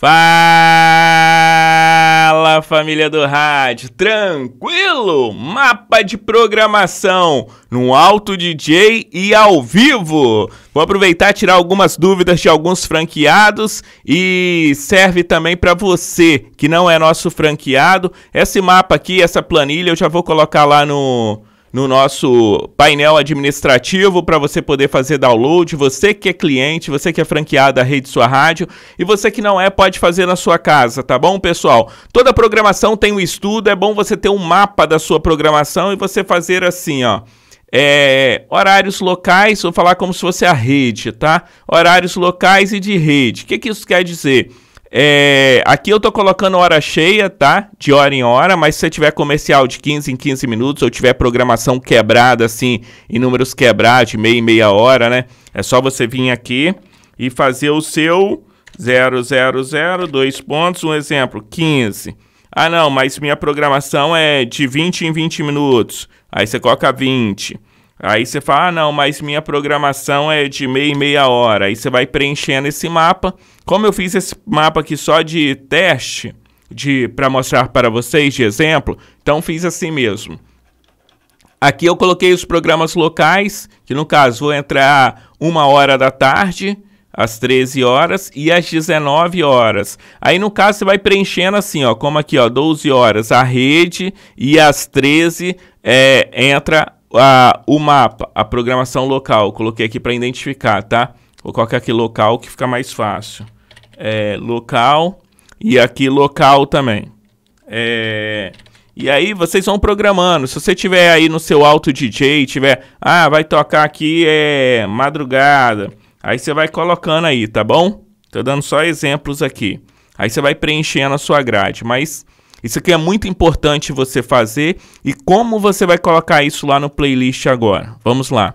Fala família do rádio, tranquilo? Mapa de programação no Alto DJ e ao vivo. Vou aproveitar tirar algumas dúvidas de alguns franqueados e serve também para você que não é nosso franqueado. Esse mapa aqui, essa planilha, eu já vou colocar lá no no nosso painel administrativo para você poder fazer download. Você que é cliente, você que é franqueado da rede sua rádio e você que não é, pode fazer na sua casa, tá bom, pessoal? Toda programação tem um estudo, é bom você ter um mapa da sua programação e você fazer assim, ó. É, horários locais, vou falar como se fosse a rede, tá? Horários locais e de rede. O que, que isso quer dizer? É, aqui eu tô colocando hora cheia, tá? De hora em hora, mas se você tiver comercial de 15 em 15 minutos ou tiver programação quebrada, assim, em números quebrados, de meia e meia hora, né? É só você vir aqui e fazer o seu 000, dois pontos, um exemplo, 15. Ah, não, mas minha programação é de 20 em 20 minutos. Aí você coloca 20. Aí você fala, ah, não, mas minha programação é de meia e meia hora. Aí você vai preenchendo esse mapa. Como eu fiz esse mapa aqui só de teste, de para mostrar para vocês de exemplo, então fiz assim mesmo. Aqui eu coloquei os programas locais, que no caso vou entrar uma hora da tarde, às 13 horas e às 19 horas. Aí no caso você vai preenchendo assim, ó, como aqui, ó, 12 horas a rede e às 13 é, entra a, o mapa, a programação local, coloquei aqui para identificar, tá? Vou colocar aqui local que fica mais fácil. É, local e aqui local também. É, e aí vocês vão programando. Se você tiver aí no seu alto DJ, tiver, ah, vai tocar aqui é madrugada. Aí você vai colocando aí, tá bom? Tô dando só exemplos aqui. Aí você vai preenchendo a sua grade, mas isso aqui é muito importante você fazer e como você vai colocar isso lá no playlist agora. Vamos lá.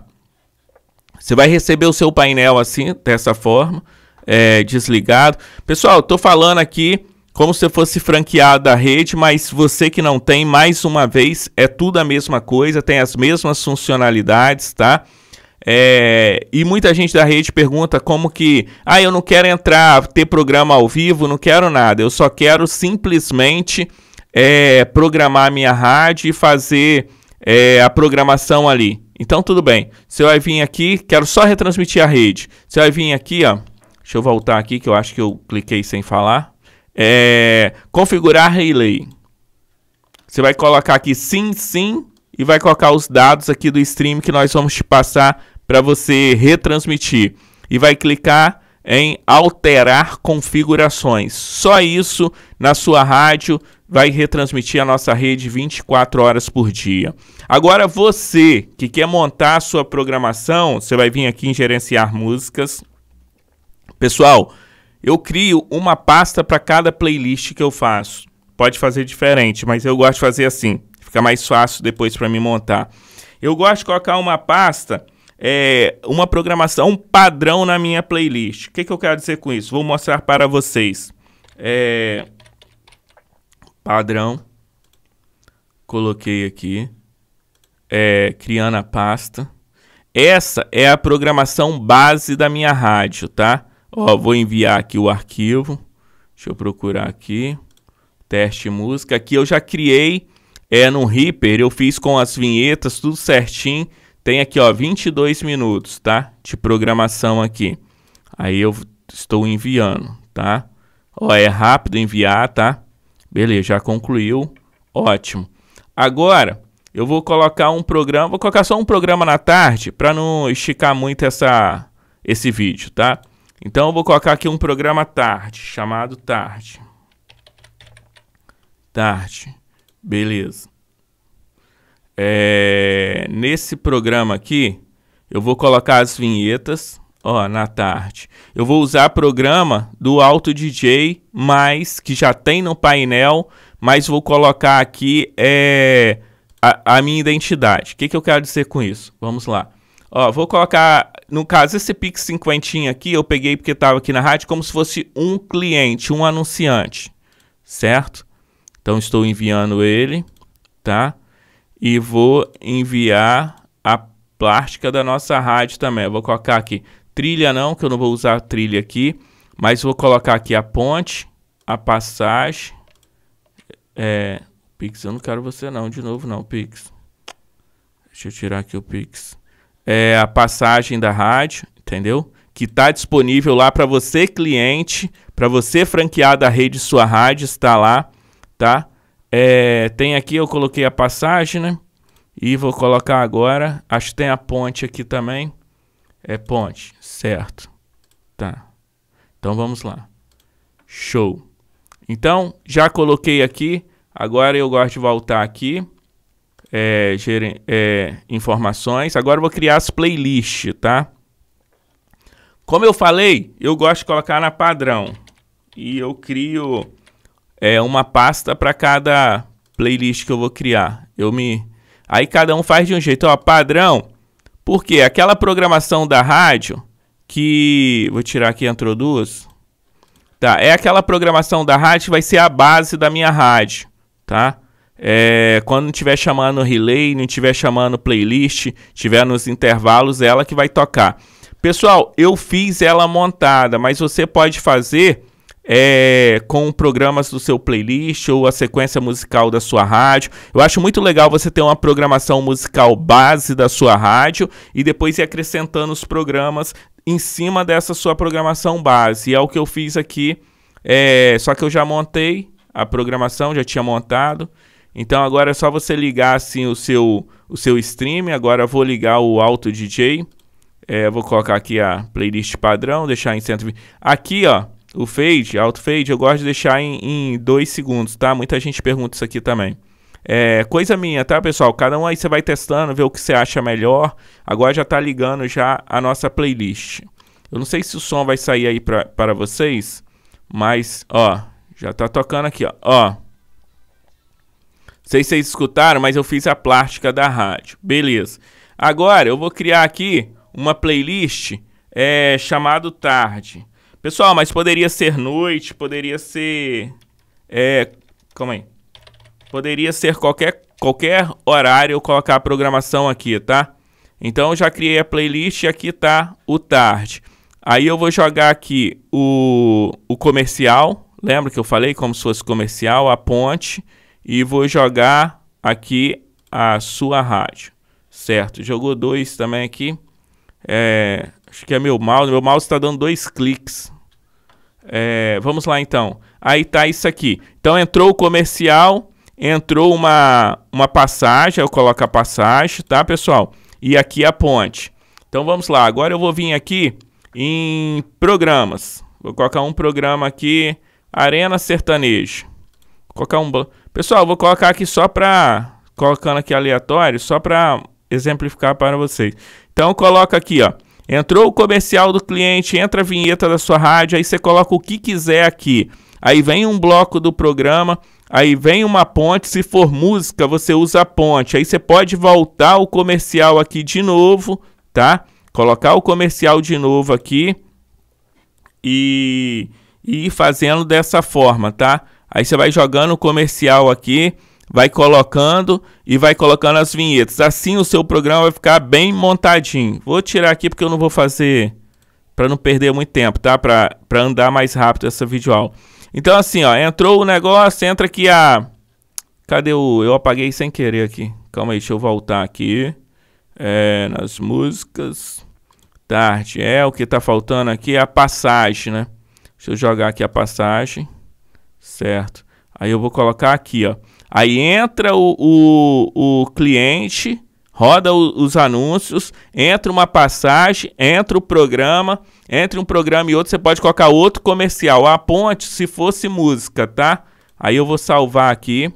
Você vai receber o seu painel assim, dessa forma, é, desligado. Pessoal, estou falando aqui como se fosse franqueado da rede, mas você que não tem, mais uma vez, é tudo a mesma coisa, tem as mesmas funcionalidades, tá? É, e muita gente da rede pergunta como que, ah, eu não quero entrar, ter programa ao vivo, não quero nada, eu só quero simplesmente é, programar minha rádio e fazer é, a programação ali. Então tudo bem, você vai vir aqui, quero só retransmitir a rede. Você vai vir aqui, ó, deixa eu voltar aqui que eu acho que eu cliquei sem falar. É, configurar relay. Você vai colocar aqui sim, sim, e vai colocar os dados aqui do stream que nós vamos te passar para você retransmitir e vai clicar em alterar configurações. Só isso na sua rádio vai retransmitir a nossa rede 24 horas por dia. Agora você que quer montar a sua programação, você vai vir aqui em gerenciar músicas. Pessoal, eu crio uma pasta para cada playlist que eu faço. Pode fazer diferente, mas eu gosto de fazer assim. Fica mais fácil depois para me montar. Eu gosto de colocar uma pasta é, uma programação padrão na minha playlist. O que, que eu quero dizer com isso? Vou mostrar para vocês. É, padrão. Coloquei aqui. É, criando a pasta. Essa é a programação base da minha rádio, tá? Ó, vou enviar aqui o arquivo. Deixa eu procurar aqui. Teste música. Aqui eu já criei é, no Reaper. Eu fiz com as vinhetas, tudo certinho. Tem aqui, ó, 22 minutos, tá? De programação aqui. Aí eu estou enviando, tá? Ó, é rápido enviar, tá? Beleza, já concluiu. Ótimo. Agora, eu vou colocar um programa, vou colocar só um programa na tarde para não esticar muito essa esse vídeo, tá? Então eu vou colocar aqui um programa tarde, chamado tarde. Tarde. Beleza. É, nesse programa aqui, eu vou colocar as vinhetas, ó, na tarde. Eu vou usar programa do Auto DJ, mais que já tem no painel, mas vou colocar aqui é, a, a minha identidade. O que, que eu quero dizer com isso? Vamos lá. Ó, vou colocar, no caso, esse Pix 50 aqui, eu peguei porque estava aqui na rádio, como se fosse um cliente, um anunciante, certo? Então, estou enviando ele, Tá? e vou enviar a plástica da nossa rádio também. Eu vou colocar aqui trilha não, que eu não vou usar trilha aqui, mas vou colocar aqui a ponte, a passagem. É, Pix, eu não quero você não, de novo não, Pix. Deixa eu tirar aqui o Pix. É a passagem da rádio, entendeu? Que está disponível lá para você cliente, para você franqueado da rede sua rádio, está lá, tá? É, tem aqui, eu coloquei a passagem, né? E vou colocar agora. Acho que tem a ponte aqui também. É ponte, certo. Tá. Então vamos lá. Show. Então, já coloquei aqui. Agora eu gosto de voltar aqui. É, é, informações. Agora eu vou criar as playlists, tá? Como eu falei, eu gosto de colocar na padrão. E eu crio é, uma pasta para cada playlist que eu vou criar. Eu me aí cada um faz de um jeito, ó, padrão. Porque aquela programação da rádio que vou tirar aqui entrou duas. Tá, é aquela programação da rádio que vai ser a base da minha rádio, tá? É, quando estiver chamando relay, não estiver chamando playlist, tiver nos intervalos, é ela que vai tocar. Pessoal, eu fiz ela montada, mas você pode fazer é, com programas do seu playlist ou a sequência musical da sua rádio. Eu acho muito legal você ter uma programação musical base da sua rádio e depois ir acrescentando os programas em cima dessa sua programação base. E é o que eu fiz aqui, é, só que eu já montei a programação, já tinha montado. Então agora é só você ligar assim o seu, o seu stream. Agora eu vou ligar o Auto DJ. É, vou colocar aqui a playlist padrão, deixar em 120. Aqui, ó, o fade, auto fade, eu gosto de deixar em, em dois segundos, tá? Muita gente pergunta isso aqui também. É, coisa minha, tá, pessoal? Cada um aí você vai testando, ver o que você acha melhor. Agora já tá ligando já a nossa playlist. Eu não sei se o som vai sair aí pra, para vocês, mas, ó, já tá tocando aqui, ó. ó. Não sei se vocês escutaram, mas eu fiz a plástica da rádio. Beleza. Agora eu vou criar aqui uma playlist é, chamado Tarde. Pessoal, mas poderia ser noite, poderia ser. É. Calma aí. Poderia ser qualquer, qualquer horário eu colocar a programação aqui, tá? Então eu já criei a playlist e aqui tá o tarde. Aí eu vou jogar aqui o, o comercial. Lembra que eu falei como se fosse comercial, a ponte. E vou jogar aqui a sua rádio. Certo, jogou dois também aqui. É, Acho que é meu mouse. Meu mouse está dando dois cliques. É, vamos lá então. Aí tá isso aqui. Então entrou o comercial, entrou uma, uma passagem. Eu coloco a passagem, tá, pessoal? E aqui a ponte. Então vamos lá. Agora eu vou vir aqui em programas. Vou colocar um programa aqui. Arena Sertanejo. Vou colocar um. Pessoal, vou colocar aqui só para. Colocando aqui aleatório, só para exemplificar para vocês. Então coloca aqui, ó. Entrou o comercial do cliente, entra a vinheta da sua rádio, aí você coloca o que quiser aqui. Aí vem um bloco do programa, aí vem uma ponte. Se for música, você usa a ponte. Aí você pode voltar o comercial aqui de novo, tá? Colocar o comercial de novo aqui e, e ir fazendo dessa forma, tá? Aí você vai jogando o comercial aqui vai colocando e vai colocando as vinhetas. Assim o seu programa vai ficar bem montadinho. Vou tirar aqui porque eu não vou fazer para não perder muito tempo, tá? Para andar mais rápido essa videoaula. Então assim, ó, entrou o negócio, entra aqui a Cadê o eu apaguei sem querer aqui. Calma aí, deixa eu voltar aqui. É, nas músicas tarde. É o que tá faltando aqui é a passagem, né? Deixa eu jogar aqui a passagem. Certo. Aí eu vou colocar aqui, ó. Aí entra o, o, o cliente, roda o, os anúncios, entra uma passagem, entra o programa, entre um programa e outro você pode colocar outro comercial. A ponte, se fosse música, tá? Aí eu vou salvar aqui,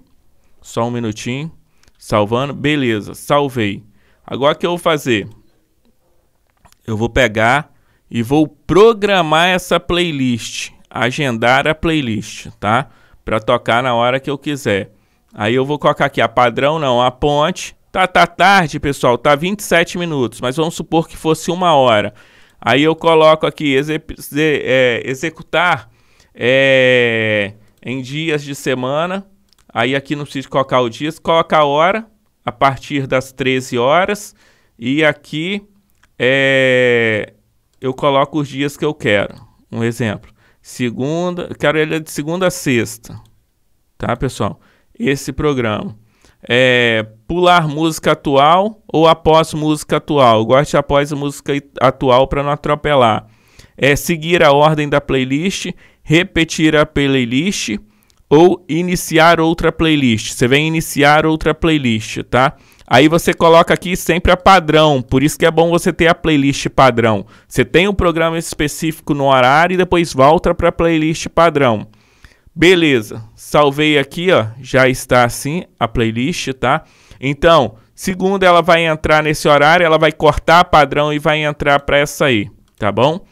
só um minutinho, salvando, beleza, salvei. Agora o que eu vou fazer? Eu vou pegar e vou programar essa playlist, agendar a playlist, tá? Para tocar na hora que eu quiser. Aí eu vou colocar aqui a padrão, não, a ponte. Tá, tá tarde, pessoal, tá 27 minutos, mas vamos supor que fosse uma hora. Aí eu coloco aqui exe é, executar é, em dias de semana. Aí aqui não precisa colocar o dia, coloca a hora a partir das 13 horas. E aqui é, eu coloco os dias que eu quero. Um exemplo. Segunda, eu quero ele de segunda a sexta. Tá, pessoal? esse programa. É, pular música atual ou após música atual? Goste após a música atual para não atropelar. É, seguir a ordem da playlist, repetir a playlist ou iniciar outra playlist. Você vem iniciar outra playlist, tá? Aí você coloca aqui sempre a padrão, por isso que é bom você ter a playlist padrão. Você tem um programa específico no horário e depois volta para a playlist padrão. Beleza, salvei aqui, ó, já está assim a playlist, tá? Então, segunda ela vai entrar nesse horário, ela vai cortar padrão e vai entrar para essa aí, tá bom?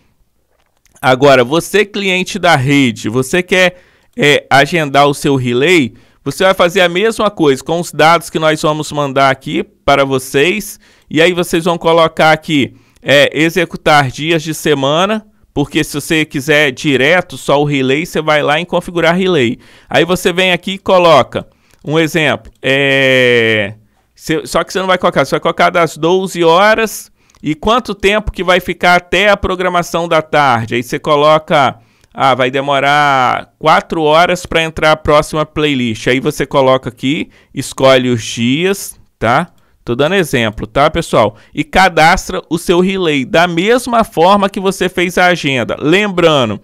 Agora, você cliente da rede, você quer é, agendar o seu relay, você vai fazer a mesma coisa com os dados que nós vamos mandar aqui para vocês, e aí vocês vão colocar aqui é, executar dias de semana, porque se você quiser direto só o relay, você vai lá em configurar relay. Aí você vem aqui e coloca um exemplo. É... Cê, só que você não vai colocar, você vai colocar das 12 horas e quanto tempo que vai ficar até a programação da tarde. Aí você coloca, ah, vai demorar 4 horas para entrar a próxima playlist. Aí você coloca aqui, escolhe os dias, tá? Tô dando exemplo, tá, pessoal? E cadastra o seu relay da mesma forma que você fez a agenda. Lembrando,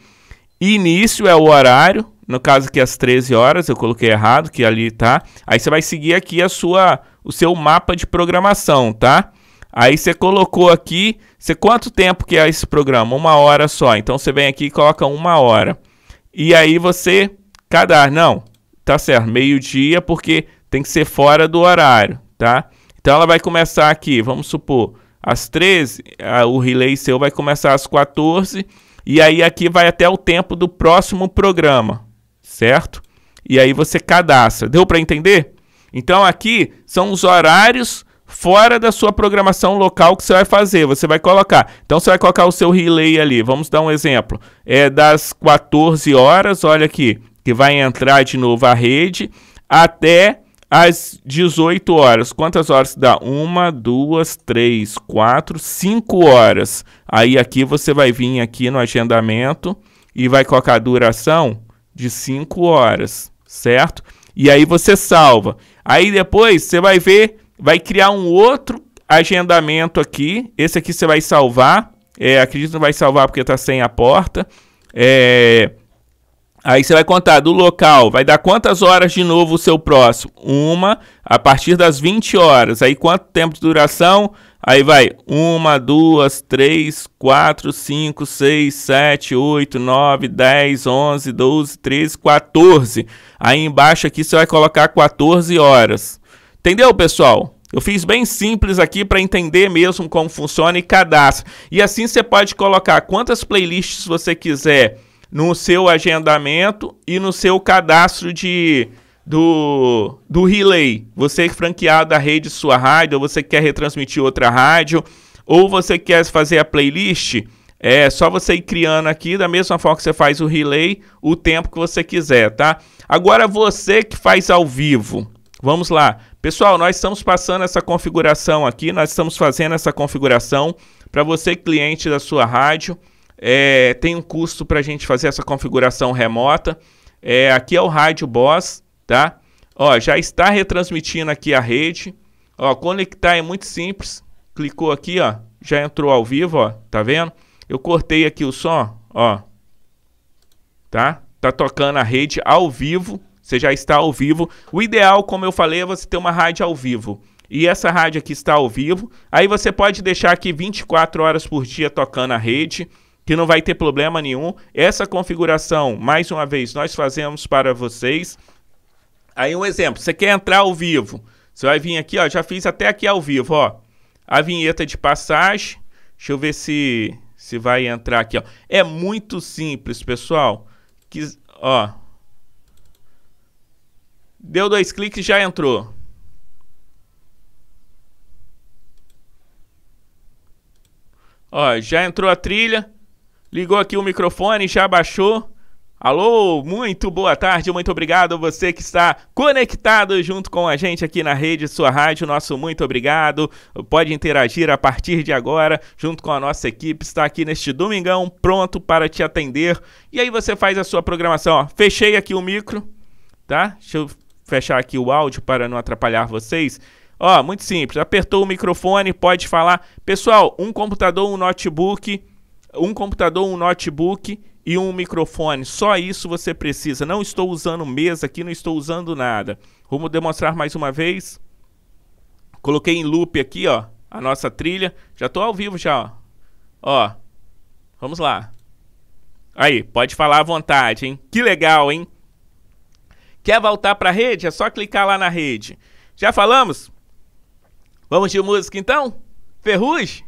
início é o horário, no caso aqui às 13 horas, eu coloquei errado, que ali tá. Aí você vai seguir aqui a sua o seu mapa de programação, tá? Aí você colocou aqui, você quanto tempo que é esse programa? Uma hora só. Então você vem aqui e coloca uma hora. E aí você cadar, não, tá certo, meio-dia porque tem que ser fora do horário, tá? Então ela vai começar aqui, vamos supor, às 13, o relay seu vai começar às 14, e aí aqui vai até o tempo do próximo programa, certo? E aí você cadastra. Deu para entender? Então aqui são os horários fora da sua programação local que você vai fazer. Você vai colocar. Então você vai colocar o seu relay ali. Vamos dar um exemplo. É das 14 horas, olha aqui, que vai entrar de novo a rede até às 18 horas. Quantas horas dá? Uma, duas, três, quatro, cinco horas. Aí aqui você vai vir aqui no agendamento e vai colocar a duração de cinco horas, certo? E aí você salva. Aí depois você vai ver, vai criar um outro agendamento aqui. Esse aqui você vai salvar. É, acredito que não vai salvar porque está sem a porta. É, Aí você vai contar do local, vai dar quantas horas de novo o seu próximo? Uma, a partir das 20 horas. Aí quanto tempo de duração? Aí vai uma, duas, três, quatro, cinco, seis, sete, oito, nove, dez, onze, doze, treze, quatorze. Aí embaixo aqui você vai colocar 14 horas. Entendeu, pessoal? Eu fiz bem simples aqui para entender mesmo como funciona e cadastro. E assim você pode colocar quantas playlists você quiser no seu agendamento e no seu cadastro de do, do relay. Você é franqueado da rede sua rádio, ou você quer retransmitir outra rádio, ou você quer fazer a playlist, é só você ir criando aqui, da mesma forma que você faz o relay, o tempo que você quiser, tá? Agora você que faz ao vivo, vamos lá. Pessoal, nós estamos passando essa configuração aqui, nós estamos fazendo essa configuração para você cliente da sua rádio, é, tem um custo para a gente fazer essa configuração remota. É, aqui é o Rádio Boss, tá? Ó, já está retransmitindo aqui a rede. Ó, conectar é muito simples. Clicou aqui, ó, já entrou ao vivo, ó, tá vendo? Eu cortei aqui o som, ó, tá? Tá tocando a rede ao vivo, você já está ao vivo. O ideal, como eu falei, é você ter uma rádio ao vivo. E essa rádio aqui está ao vivo. Aí você pode deixar aqui 24 horas por dia tocando a rede que não vai ter problema nenhum. Essa configuração, mais uma vez, nós fazemos para vocês. Aí um exemplo, você quer entrar ao vivo, você vai vir aqui, ó, já fiz até aqui ao vivo, ó. A vinheta de passagem, deixa eu ver se se vai entrar aqui, ó. É muito simples, pessoal. Que, ó. Deu dois cliques já entrou. Ó, já entrou a trilha. Ligou aqui o microfone, já baixou. Alô, muito boa tarde, muito obrigado a você que está conectado junto com a gente aqui na rede Sua Rádio. Nosso muito obrigado. Pode interagir a partir de agora, junto com a nossa equipe, está aqui neste domingão pronto para te atender. E aí você faz a sua programação. Ó, fechei aqui o micro, tá? Deixa eu fechar aqui o áudio para não atrapalhar vocês. Ó, muito simples. Apertou o microfone, pode falar. Pessoal, um computador, um notebook um computador, um notebook e um microfone. Só isso você precisa. Não estou usando mesa aqui, não estou usando nada. Vamos demonstrar mais uma vez. Coloquei em loop aqui, ó, a nossa trilha. Já estou ao vivo já, ó. Ó, vamos lá. Aí, pode falar à vontade, hein? Que legal, hein? Quer voltar para a rede? É só clicar lá na rede. Já falamos? Vamos de música então? Ferrugem?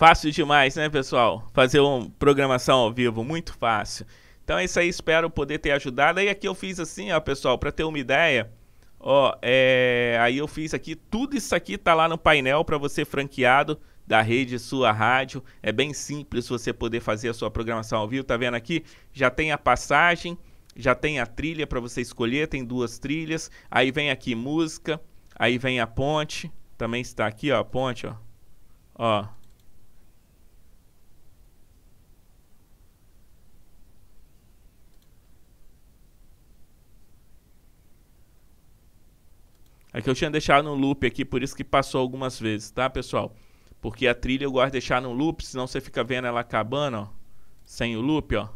Fácil demais, né, pessoal? Fazer uma programação ao vivo, muito fácil. Então é isso aí, espero poder ter ajudado. Aí aqui eu fiz assim, ó, pessoal, para ter uma ideia. Ó, é, aí eu fiz aqui, tudo isso aqui tá lá no painel para você franqueado da rede sua rádio. É bem simples você poder fazer a sua programação ao vivo. Tá vendo aqui? Já tem a passagem, já tem a trilha para você escolher, tem duas trilhas. Aí vem aqui música, aí vem a ponte, também está aqui, ó, a ponte, ó. Ó, É que eu tinha deixado no loop aqui, por isso que passou algumas vezes, tá, pessoal? Porque a trilha eu gosto de deixar no loop, senão você fica vendo ela acabando, ó. Sem o loop, ó.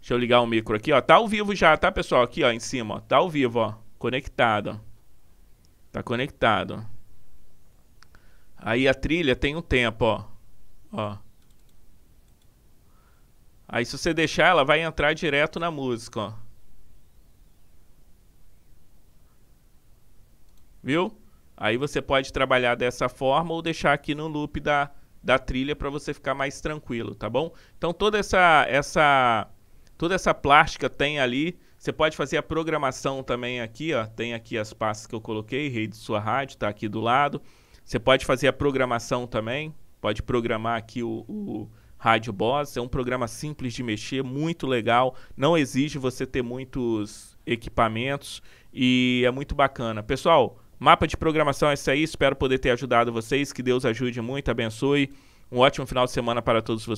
Deixa eu ligar o micro aqui, ó. Tá ao vivo já, tá, pessoal? Aqui, ó, em cima, ó. Tá ao vivo, ó. Conectado, ó. Tá conectado, Aí a trilha tem um tempo, ó. ó. Aí se você deixar, ela vai entrar direto na música, ó. viu? Aí você pode trabalhar dessa forma ou deixar aqui no loop da, da trilha para você ficar mais tranquilo, tá bom? Então toda essa, essa, toda essa plástica tem ali. Você pode fazer a programação também aqui, ó. Tem aqui as pastas que eu coloquei, rede sua rádio, tá aqui do lado. Você pode fazer a programação também. Pode programar aqui o, o Rádio Boss. É um programa simples de mexer, muito legal. Não exige você ter muitos equipamentos e é muito bacana. Pessoal, Mapa de programação é isso aí. Espero poder ter ajudado vocês. Que Deus ajude muito, abençoe. Um ótimo final de semana para todos vocês.